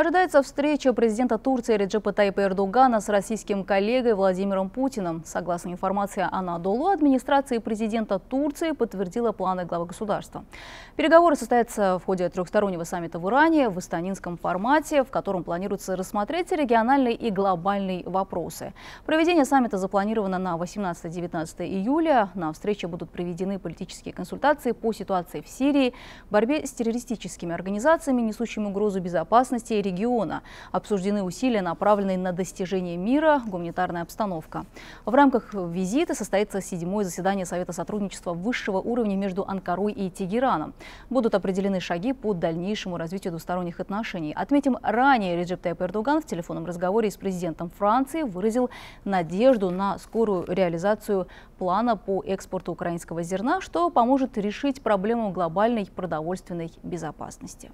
Ожидается встреча президента Турции Реджепа Тайпа Эрдогана с российским коллегой Владимиром Путиным. Согласно информации Анадолу, администрация президента Турции подтвердила планы главы государства. Переговоры состоятся в ходе трехстороннего саммита в Иране в астанинском формате, в котором планируется рассмотреть региональные и глобальные вопросы. Проведение саммита запланировано на 18-19 июля. На встрече будут проведены политические консультации по ситуации в Сирии, борьбе с террористическими организациями, несущими угрозу безопасности и региона. Обсуждены усилия, направленные на достижение мира, гуманитарная обстановка. В рамках визита состоится седьмое заседание Совета сотрудничества высшего уровня между Анкарой и Тегераном. Будут определены шаги по дальнейшему развитию двусторонних отношений. Отметим, ранее Реджеп Тайп Эрдоган в телефонном разговоре с президентом Франции выразил надежду на скорую реализацию плана по экспорту украинского зерна, что поможет решить проблему глобальной продовольственной безопасности.